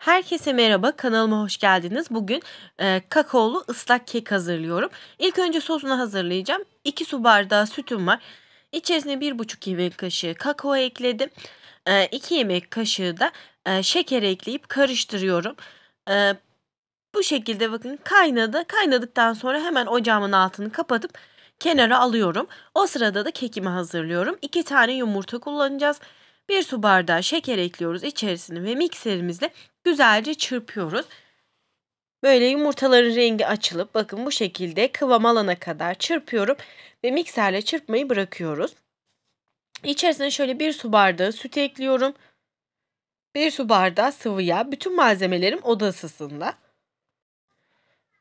Herkese merhaba kanalıma hoş geldiniz. Bugün e, kakaolu ıslak kek hazırlıyorum. İlk önce sosunu hazırlayacağım. 2 su bardağı sütüm var. İçerisine 1,5 yemek kaşığı kakao ekledim. E, 2 yemek kaşığı da e, şeker ekleyip karıştırıyorum. E, bu şekilde bakın kaynadı. Kaynadıktan sonra hemen ocağımın altını kapatıp kenara alıyorum. O sırada da kekimi hazırlıyorum. 2 tane yumurta kullanacağız. 1 su bardağı şeker ekliyoruz içerisine ve mikserimizle güzelce çırpıyoruz. Böyle yumurtaların rengi açılıp bakın bu şekilde kıvam alana kadar çırpıyorum ve mikserle çırpmayı bırakıyoruz. İçerisine şöyle 1 su bardağı süt ekliyorum. 1 su bardağı sıvı yağ. Bütün malzemelerim oda ısısında.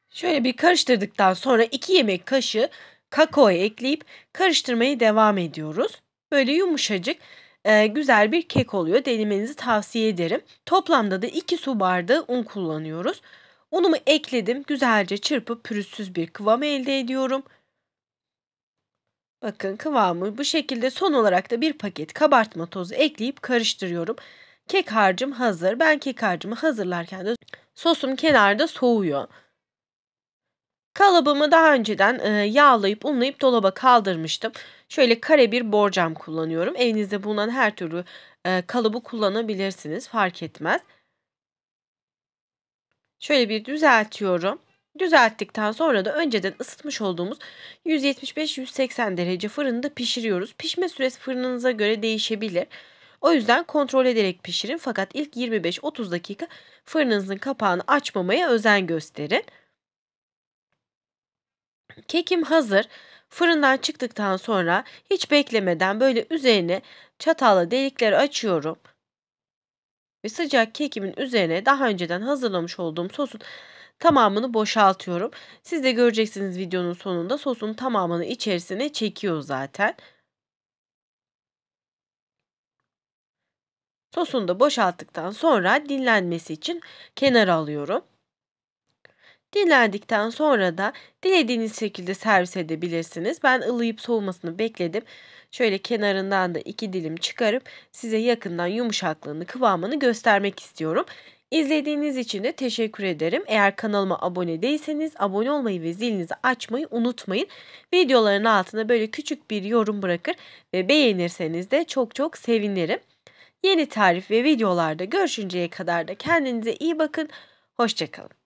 Şöyle bir karıştırdıktan sonra 2 yemek kaşığı kakao ekleyip karıştırmaya devam ediyoruz. Böyle yumuşacık e, güzel bir kek oluyor. Denemenizi tavsiye ederim. Toplamda da 2 su bardağı un kullanıyoruz. Unumu ekledim. Güzelce çırpıp pürüzsüz bir kıvam elde ediyorum. Bakın kıvamı bu şekilde son olarak da bir paket kabartma tozu ekleyip karıştırıyorum. Kek harcım hazır. Ben kek harcımı hazırlarken de sosum kenarda soğuyor. Kalabımı daha önceden yağlayıp unlayıp dolaba kaldırmıştım. Şöyle kare bir borcam kullanıyorum. Evinizde bulunan her türlü kalıbı kullanabilirsiniz fark etmez. Şöyle bir düzeltiyorum. Düzelttikten sonra da önceden ısıtmış olduğumuz 175-180 derece fırında pişiriyoruz. Pişme süresi fırınınıza göre değişebilir. O yüzden kontrol ederek pişirin fakat ilk 25-30 dakika fırınınızın kapağını açmamaya özen gösterin. Kekim hazır. Fırından çıktıktan sonra hiç beklemeden böyle üzerine çatalla delikleri açıyorum. Ve sıcak kekimin üzerine daha önceden hazırlamış olduğum sosun tamamını boşaltıyorum. Siz de göreceksiniz videonun sonunda sosun tamamını içerisine çekiyor zaten. Sosunu da boşalttıktan sonra dinlenmesi için kenara alıyorum. Dinlendikten sonra da dilediğiniz şekilde servis edebilirsiniz. Ben ılıyıp soğumasını bekledim. Şöyle kenarından da iki dilim çıkarıp size yakından yumuşaklığını, kıvamını göstermek istiyorum. İzlediğiniz için de teşekkür ederim. Eğer kanalıma abone değilseniz abone olmayı ve zilinizi açmayı unutmayın. Videoların altına böyle küçük bir yorum bırakır ve beğenirseniz de çok çok sevinirim. Yeni tarif ve videolarda görüşünceye kadar da kendinize iyi bakın. Hoşçakalın.